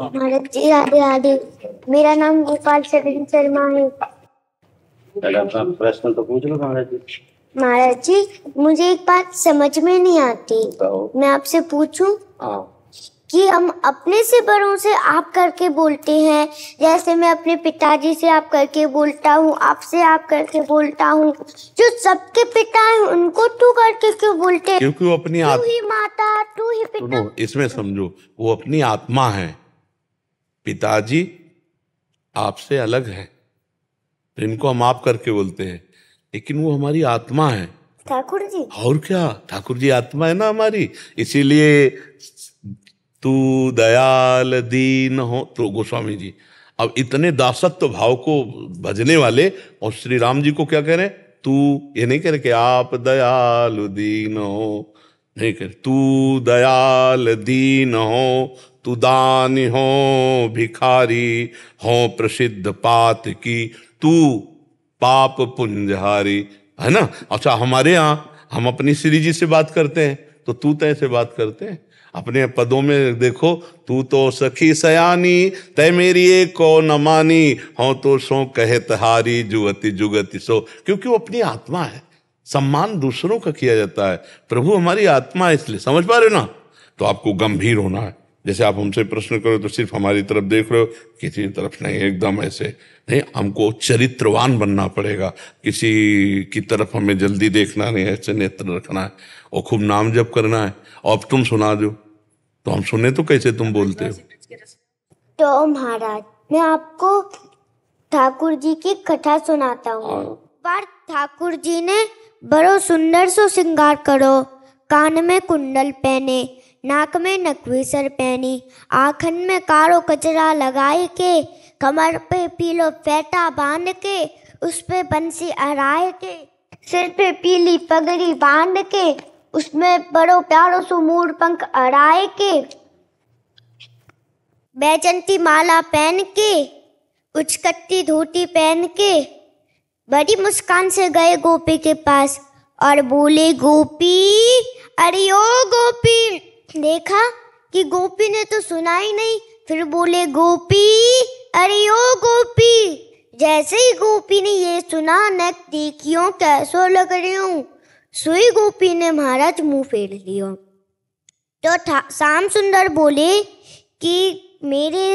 भारत जी मेरा नाम गोपाल चरण शर्मा है प्रश्न तो पूछ लो महाराज जी महाराज जी मुझे एक बात समझ में नहीं आती मैं आपसे पूछूं हाँ। कि हम अपने से बड़ों से आप करके बोलते हैं जैसे मैं अपने पिताजी से आप करके बोलता हूँ आपसे आप करके बोलता हूँ जो सबके पिता हैं उनको तू करके क्यों बोलते क्योंकि वो अपनी तू ही माता तू ही पिता इसमें समझो वो अपनी आत्मा है पिताजी आपसे अलग है प्रेम को हम आप करके बोलते हैं लेकिन वो हमारी आत्मा है ठाकुर जी और क्या ठाकुर जी आत्मा है ना हमारी इसीलिए तू दयाल दीन हो तो गोस्वामी जी अब इतने दासत्व भाव को भजने वाले और श्री राम जी को क्या कह रहे हैं तू ये नहीं कह रहे कि आप दयालु दीन हो नहीं कर तू दयाल दीन हो तू दान हो भिखारी हो प्रसिद्ध पात की तू पाप पुंजहारी है ना अच्छा हमारे यहाँ हम अपनी श्री जी से बात करते हैं तो तू तय से बात करते हैं अपने पदों में देखो तू तो सखी सयानी तय मेरी एक को न मानी हो तो सो कहत हारी जुगति जुगति सो क्योंकि वो अपनी आत्मा है सम्मान दूसरों का किया जाता है प्रभु हमारी आत्मा इसलिए समझ पा रहे हो ना तो आपको गंभीर होना है जैसे आप हमसे प्रश्न करो तो सिर्फ हमारी तरफ देख रहे हो किसी तरफ नहीं एकदम ऐसे नहीं हमको चरित्रवान बनना पड़ेगा किसी की तरफ हमें जल्दी देखना नहीं ऐसे नेत्र रखना है और खूब नाम जप करना है अब तुम सुना दो तो हम सुने तो कैसे तुम बोलते हो तो महाराज मैं आपको ठाकुर जी की कथा सुनाता हूँ हाँ। बार ठाकुर जी ने बड़ो सुंदर सो श्रृंगार करो कान में कुंडल पहने नाक में नकवी सर पहनी आखन में कारो कचरा लगाए के कमर पे पीलो फेटा बांध के उस पे बंसी अराए के सिर पे पीली पगड़ी बांध के उसमें बड़ो प्यारो मूर पंख अराए के बैजंती माला पहन के उचकट्टी धोती पहन के बड़ी मुस्कान से गए गोपी के पास और बोले गोपी अरे ओ गोपी देखा कि गोपी ने तो सुना ही नहीं फिर बोले गोपी अरे ओ गोपी जैसे ही गोपी ने ये सुना न देखियो कैसो लग रही हूँ सुई गोपी ने महाराज मुंह फेर लिया तो शाम सुंदर बोले कि मेरे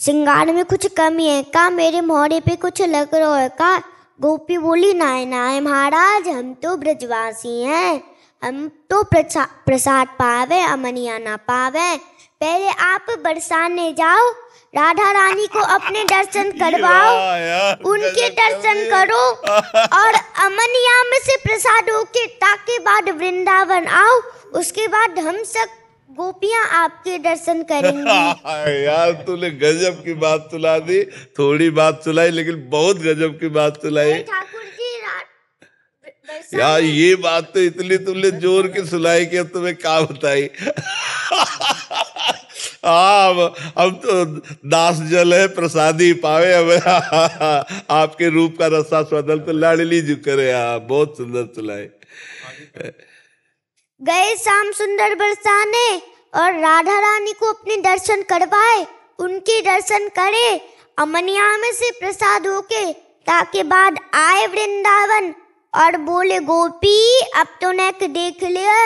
श्रृंगार में कुछ कमी है का मेरे मोहरे पे कुछ लग रहा है का गोपी बोली नाय नाय महाराज हम तो ब्रजवासी हैं हम तो प्रसा, प्रसाद पावे अमनिया ना पावे पहले आप बरसाने जाओ राधा रानी को अपने दर्शन करवाओ उनके दर्शन करो और अमनिया में से प्रसाद होके ताके बाद वृंदावन आओ उसके बाद हम सब गोपियां आपके दर्शन करेंगी यार तूने गजब की बात सुना दी थोड़ी बात सुनाई लेकिन बहुत गजब की बात सुनाई यार ये बात तो इतनी तुमने जोर के सुनाई कि अब तुम्हें क्या बताई हाँ अब तो दास जल है प्रसादी पावे अब आपके रूप का रस्ता स्वदल तो लाडली जो करे आप हाँ, बहुत सुंदर सुनाई गए श्याम सुंदर बरसाने और राधा रानी को अपने दर्शन करवाए उनके दर्शन करे अमनिया में से प्रसाद होके ताके बाद आए वृंदावन और बोले गोपी अब तो नेक देख लिया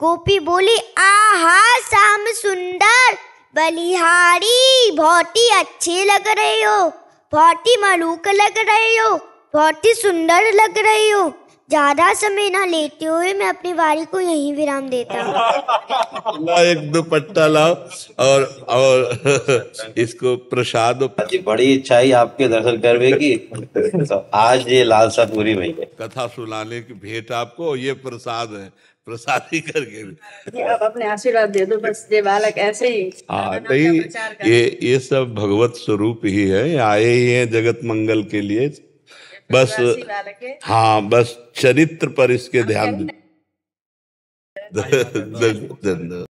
गोपी बोली आहा श्याम सुंदर बलिहारी बहुत ही अच्छे लग रहे हो बहुत ही मलूक लग रहे हो बहुत ही सुंदर लग रहे हो ज्यादा समय ना लेते हुए मैं अपनी वारी को यहीं विराम देता हूँ एक दुपट्टा लाओ और और इसको प्रसाद बड़ी इच्छा ही आपके दर्शन करने की तो आज ये लालसा पूरी भाई कथा सुनाने की भेंट आपको ये प्रसाद है प्रसाद ही करके आप अपने आशीर्वाद दे दो बस ये बालक ऐसे ही हाँ नहीं ये ये सब भगवत स्वरूप ही है आए ही हैं जगत मंगल के लिए बस हाँ बस चरित्र पर इसके ध्यान धन्यवाद